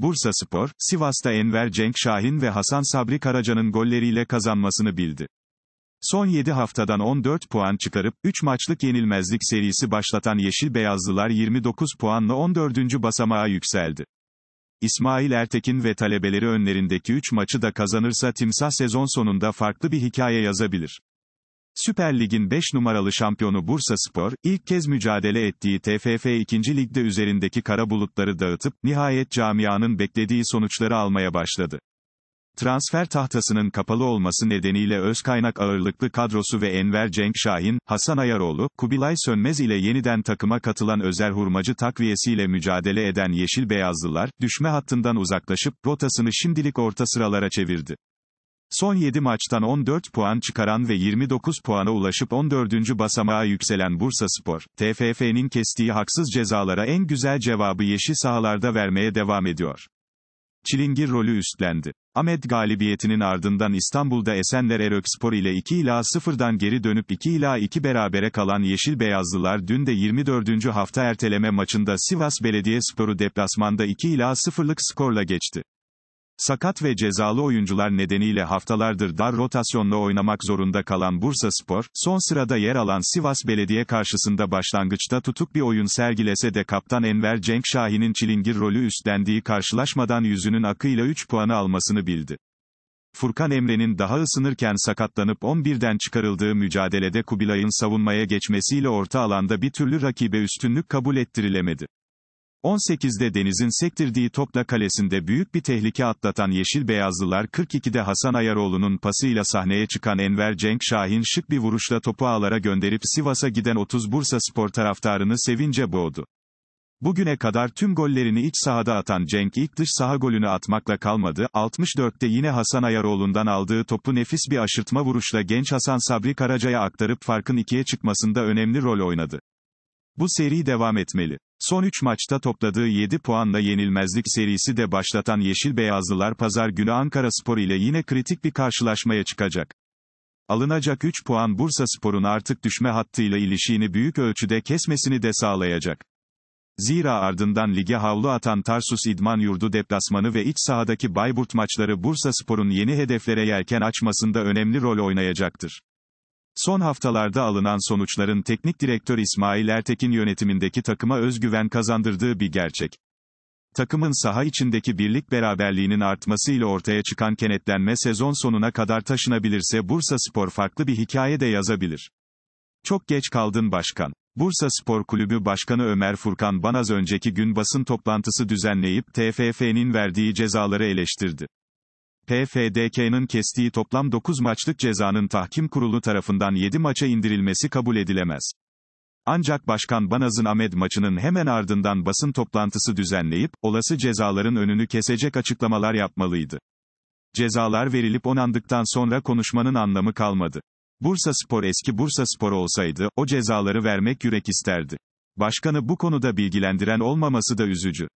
Bursa Spor, Sivas'ta Enver Cenk Şahin ve Hasan Sabri Karaca'nın golleriyle kazanmasını bildi. Son 7 haftadan 14 puan çıkarıp, 3 maçlık yenilmezlik serisi başlatan Yeşil Beyazlılar 29 puanla 14. basamağa yükseldi. İsmail Ertekin ve talebeleri önlerindeki 3 maçı da kazanırsa timsah sezon sonunda farklı bir hikaye yazabilir. Süper Lig'in 5 numaralı şampiyonu Bursa Spor, ilk kez mücadele ettiği TFF 2. Lig'de üzerindeki kara bulutları dağıtıp, nihayet camianın beklediği sonuçları almaya başladı. Transfer tahtasının kapalı olması nedeniyle öz kaynak ağırlıklı kadrosu ve Enver Cenk Şahin, Hasan Ayaroğlu, Kubilay Sönmez ile yeniden takıma katılan Özer Hurmacı takviyesiyle mücadele eden Yeşil Beyazlılar, düşme hattından uzaklaşıp, rotasını şimdilik orta sıralara çevirdi. Son 7 maçtan 14 puan çıkaran ve 29 puana ulaşıp 14. basamağa yükselen Bursa Spor, TFF'nin kestiği haksız cezalara en güzel cevabı yeşil sahalarda vermeye devam ediyor. Çilingir rolü üstlendi. Ahmet galibiyetinin ardından İstanbul'da Esenler Erökspor ile 2 ila 0'dan geri dönüp 2 ila 2 berabere kalan Yeşil Beyazlılar dün de 24. hafta erteleme maçında Sivas Belediye Spor'u deplasmanda 2 ila 0'lık skorla geçti. Sakat ve cezalı oyuncular nedeniyle haftalardır dar rotasyonla oynamak zorunda kalan Bursa Spor, son sırada yer alan Sivas Belediye karşısında başlangıçta tutuk bir oyun sergilese de kaptan Enver Cenk Şahin'in çilingir rolü üstlendiği karşılaşmadan yüzünün akıyla 3 puanı almasını bildi. Furkan Emre'nin daha ısınırken sakatlanıp 11'den çıkarıldığı mücadelede Kubilay'ın savunmaya geçmesiyle orta alanda bir türlü rakibe üstünlük kabul ettirilemedi. 18'de Deniz'in sektirdiği topla kalesinde büyük bir tehlike atlatan Yeşil Beyazlılar 42'de Hasan Ayaroğlu'nun pasıyla sahneye çıkan Enver Cenk Şahin şık bir vuruşla topu ağlara gönderip Sivas'a giden 30 Bursa spor taraftarını sevince boğdu. Bugüne kadar tüm gollerini iç sahada atan Cenk ilk dış saha golünü atmakla kalmadı, 64'te yine Hasan Ayaroğlu'ndan aldığı topu nefis bir aşırtma vuruşla genç Hasan Sabri Karaca'ya aktarıp farkın ikiye çıkmasında önemli rol oynadı. Bu seri devam etmeli. Son 3 maçta topladığı 7 puanla yenilmezlik serisi de başlatan Yeşil Beyazlılar pazar günü Ankara Spor ile yine kritik bir karşılaşmaya çıkacak. Alınacak 3 puan Bursa Spor'un artık düşme hattıyla ilişiğini büyük ölçüde kesmesini de sağlayacak. Zira ardından lige havlu atan Tarsus İdman Yurdu deplasmanı ve iç sahadaki Bayburt maçları Bursa Spor'un yeni hedeflere yelken açmasında önemli rol oynayacaktır. Son haftalarda alınan sonuçların teknik direktör İsmail Ertekin yönetimindeki takıma özgüven kazandırdığı bir gerçek. Takımın saha içindeki birlik beraberliğinin artması ile ortaya çıkan kenetlenme sezon sonuna kadar taşınabilirse Bursa Spor farklı bir hikaye de yazabilir. Çok geç kaldın başkan. Bursa Spor Kulübü Başkanı Ömer Furkan Banaz önceki gün basın toplantısı düzenleyip TFF'nin verdiği cezaları eleştirdi. PFDK'nın kestiği toplam 9 maçlık cezanın tahkim kurulu tarafından 7 maça indirilmesi kabul edilemez. Ancak Başkan Banaz'ın Ahmet maçının hemen ardından basın toplantısı düzenleyip, olası cezaların önünü kesecek açıklamalar yapmalıydı. Cezalar verilip onandıktan sonra konuşmanın anlamı kalmadı. Bursa Spor eski Bursa Spor olsaydı, o cezaları vermek yürek isterdi. Başkanı bu konuda bilgilendiren olmaması da üzücü.